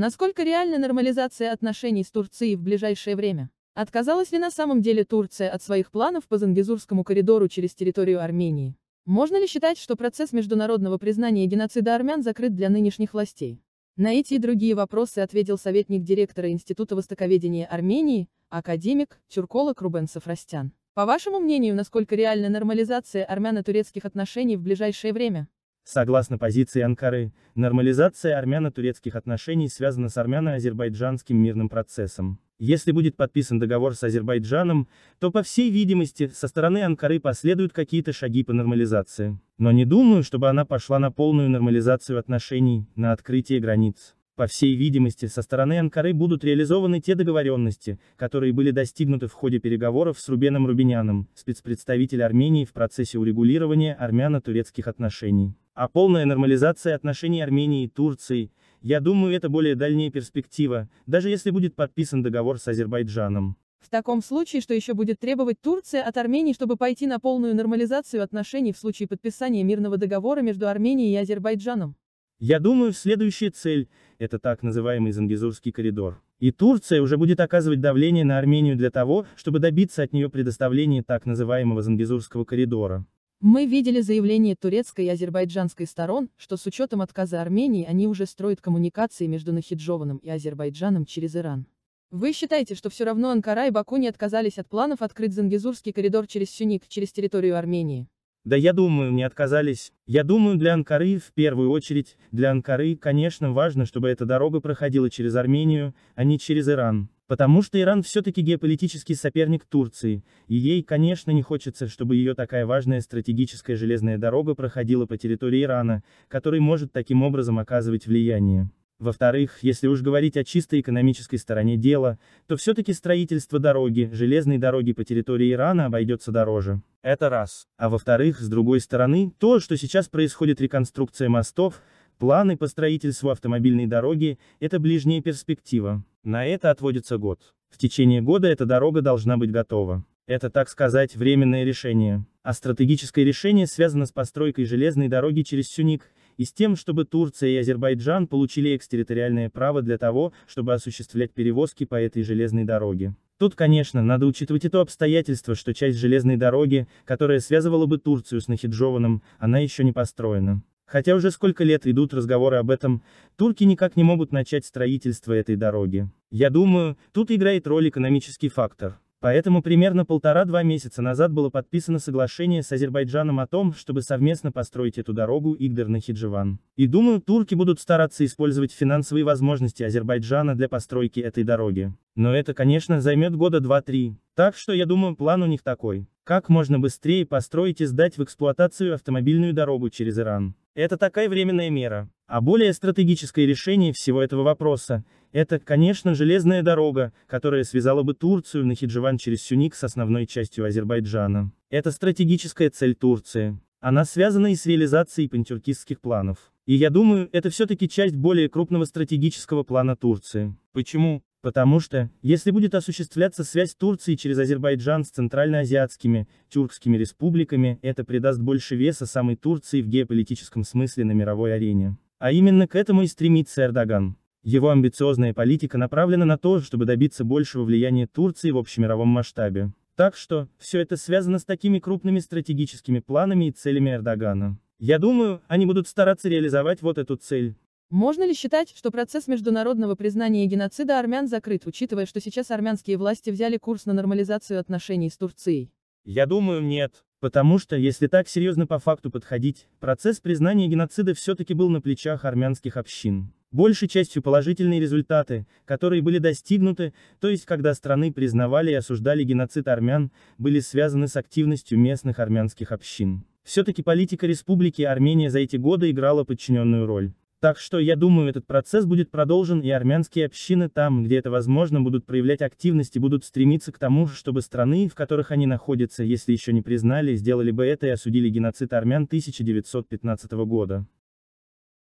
Насколько реальна нормализация отношений с Турцией в ближайшее время? Отказалась ли на самом деле Турция от своих планов по Зангизурскому коридору через территорию Армении? Можно ли считать, что процесс международного признания геноцида армян закрыт для нынешних властей? На эти и другие вопросы ответил советник директора Института востоковедения Армении, академик, тюрколог Рубен Сафрастян. По вашему мнению, насколько реальна нормализация армяно-турецких отношений в ближайшее время? Согласно позиции Анкары, нормализация армяно-турецких отношений связана с армяно-азербайджанским мирным процессом. Если будет подписан договор с Азербайджаном, то, по всей видимости, со стороны Анкары последуют какие-то шаги по нормализации. Но не думаю, чтобы она пошла на полную нормализацию отношений, на открытие границ. По всей видимости, со стороны Анкары будут реализованы те договоренности, которые были достигнуты в ходе переговоров с Рубеном Рубиняном, спецпредставитель Армении в процессе урегулирования армяно-турецких отношений. А полная нормализация отношений Армении и Турции, я думаю, это более дальняя перспектива, даже если будет подписан договор с Азербайджаном. В таком случае, что еще будет требовать Турция от Армении, чтобы пойти на полную нормализацию отношений в случае подписания мирного договора между Арменией и Азербайджаном? Я думаю, следующая цель – это так называемый Зангизурский коридор. И Турция уже будет оказывать давление на Армению для того, чтобы добиться от нее предоставления так называемого Зангизурского коридора. Мы видели заявление турецкой и азербайджанской сторон, что с учетом отказа Армении они уже строят коммуникации между Нахиджованом и Азербайджаном через Иран. Вы считаете, что все равно Анкара и Баку не отказались от планов открыть Зангизурский коридор через Сюник, через территорию Армении? Да я думаю, не отказались. Я думаю, для Анкары, в первую очередь, для Анкары, конечно, важно, чтобы эта дорога проходила через Армению, а не через Иран. Потому что Иран все-таки геополитический соперник Турции, и ей, конечно, не хочется, чтобы ее такая важная стратегическая железная дорога проходила по территории Ирана, который может таким образом оказывать влияние. Во-вторых, если уж говорить о чисто экономической стороне дела, то все-таки строительство дороги, железной дороги по территории Ирана обойдется дороже. Это раз. А во-вторых, с другой стороны, то, что сейчас происходит реконструкция мостов, планы по строительству автомобильной дороги, это ближняя перспектива. На это отводится год. В течение года эта дорога должна быть готова. Это, так сказать, временное решение. А стратегическое решение связано с постройкой железной дороги через Сюник, и с тем, чтобы Турция и Азербайджан получили экстерриториальное право для того, чтобы осуществлять перевозки по этой железной дороге. Тут, конечно, надо учитывать и то обстоятельство, что часть железной дороги, которая связывала бы Турцию с Нахиджованом, она еще не построена. Хотя уже сколько лет идут разговоры об этом, турки никак не могут начать строительство этой дороги. Я думаю, тут играет роль экономический фактор. Поэтому примерно полтора-два месяца назад было подписано соглашение с Азербайджаном о том, чтобы совместно построить эту дорогу Игдер-Нахиджеван. И думаю, турки будут стараться использовать финансовые возможности Азербайджана для постройки этой дороги. Но это, конечно, займет года 2-3. Так что я думаю, план у них такой. Как можно быстрее построить и сдать в эксплуатацию автомобильную дорогу через Иран. Это такая временная мера. А более стратегическое решение всего этого вопроса – это, конечно, железная дорога, которая связала бы Турцию на Нахиджеван через Сюник с основной частью Азербайджана. Это стратегическая цель Турции. Она связана и с реализацией пантюркистских планов. И я думаю, это все-таки часть более крупного стратегического плана Турции. Почему? Потому что, если будет осуществляться связь Турции через Азербайджан с центральноазиатскими, тюркскими республиками, это придаст больше веса самой Турции в геополитическом смысле на мировой арене. А именно к этому и стремится Эрдоган. Его амбициозная политика направлена на то, чтобы добиться большего влияния Турции в общемировом масштабе. Так что, все это связано с такими крупными стратегическими планами и целями Эрдогана. Я думаю, они будут стараться реализовать вот эту цель. Можно ли считать, что процесс международного признания геноцида армян закрыт, учитывая, что сейчас армянские власти взяли курс на нормализацию отношений с Турцией? Я думаю, нет. Потому что, если так серьезно по факту подходить, процесс признания геноцида все-таки был на плечах армянских общин. Большей частью положительные результаты, которые были достигнуты, то есть когда страны признавали и осуждали геноцид армян, были связаны с активностью местных армянских общин. Все-таки политика Республики Армения за эти годы играла подчиненную роль. Так что я думаю, этот процесс будет продолжен, и армянские общины там, где это возможно, будут проявлять активность и будут стремиться к тому, чтобы страны, в которых они находятся, если еще не признали, сделали бы это и осудили геноцид армян 1915 года.